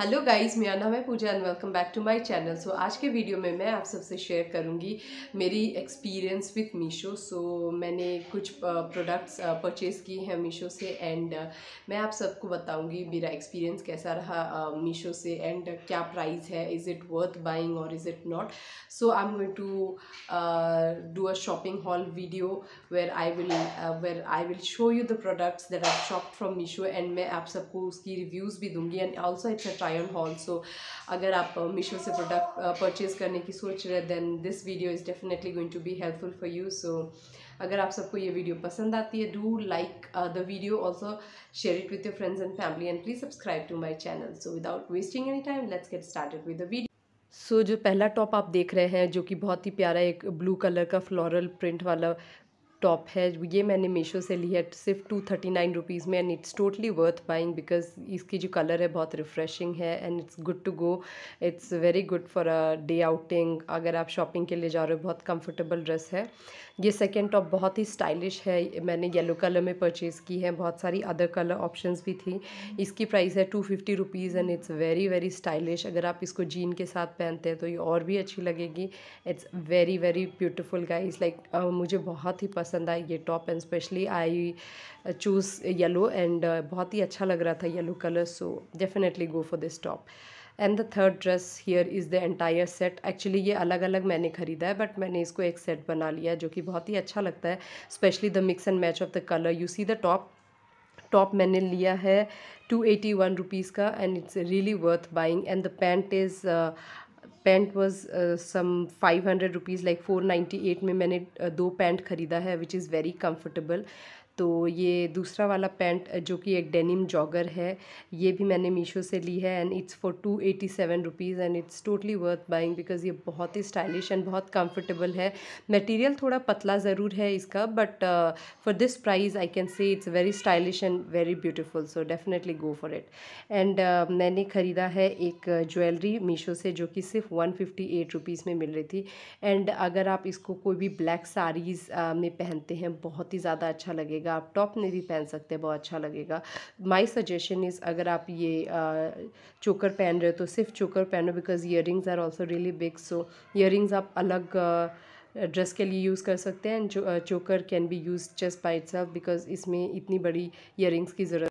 hello guys मेरा नाम है Puja and welcome back to my channel so आज के वीडियो में मैं आप सबसे शेयर करूंगी मेरी एक्सपीरियंस विथ मीशो सो मैंने कुछ प्रोडक्ट्स परचेज़ किए हैं मीशो से एंड मैं आप सबको बताऊंगी मेरा एक्सपीरियंस कैसा रहा मीशो से एंड क्या प्राइस है इज़ इट वर्थ बाइंग और is it not so I am going to do a shopping haul video where I will where I will show you the products that I shop from Meesho and मैं आप सबको उसकी reviews भी दूँगी and also it's a Iron haul so अगर आप Meesho uh, से product purchase uh, करने की सोच रहे हैं then this video is definitely going to be helpful for you so अगर आप सबको ये वीडियो पसंद आती है do like the video also share it with your friends and family and please subscribe to my channel so without wasting any time let's get started with the video so so, जो पहला top आप देख रहे हैं जो कि बहुत ही प्यारा एक ब्लू कलर का फ्लोरल प्रिंट वाला टॉप है ये मैंने मीशो से ली है सिर्फ टू थर्टी नाइन रुपीज़ में and it's totally worth buying because इसकी जो कलर है बहुत रिफ्रेशिंग है and it's good to go it's very good for a day outing अगर आप शॉपिंग के लिए जा रहे हो बहुत कंफर्टेबल ड्रेस है ये सेकेंड टॉप बहुत ही स्टाइलिश है मैंने येलो कलर में परचेज़ की है बहुत सारी अदर कलर ऑप्शन भी थी इसकी प्राइस है two fifty rupees and it's very very stylish अगर आप इसको जीन के साथ पहनते हैं तो ये और भी अच्छी लगेगी it's very very beautiful guys like मुझे बहुत ही पसंद पसंद आई ये top and specially I choose yellow and बहुत ही अच्छा लग रहा था yellow colour so definitely go for this top and the third dress here is the entire set actually ये अलग अलग मैंने ख़रीदा है बट मैंने इसको एक सेट बना लिया है जो कि बहुत ही अच्छा लगता है specially the mix and match of the colour you see the top top मैंने लिया है टू एटी वन रुपीज़ का and it's really worth buying and the pant is pant was some five hundred rupees like four ninety eight में मैंने uh, दो pant ख़रीदा है which is very comfortable तो ये दूसरा वाला पैंट जो कि एक डेनिम जॉगर है ये भी मैंने मीशो से ली है and it's for two eighty seven rupees and it's totally worth buying because ये बहुत ही स्टाइलिश एंड बहुत कंफर्टेबल है मटेरियल थोड़ा पतला ज़रूर है इसका but for this price I can say it's very stylish and very beautiful so definitely go for it and मैंने ख़रीदा है एक ज्वेलरी मीशो से जो कि सिर्फ वन फिफ्टी एट रुपीज़ में मिल रही थी एंड अगर आप इसको कोई भी ब्लैक साड़ीज़ में पहनते हैं बहुत ही ज़्यादा अच्छा लगेगा लगेगा आप टॉप में भी पहन सकते हैं बहुत अच्छा लगेगा माई सजेशन इज़ अगर आप ये चोकर पहन रहे हो तो सिर्फ चोकर पहनो because ear are also really big so ear आप अलग ड्रेस के लिए यूज़ कर सकते हैं and choker can be use just by its because इसमें इतनी बड़ी ईयर की ज़रूरत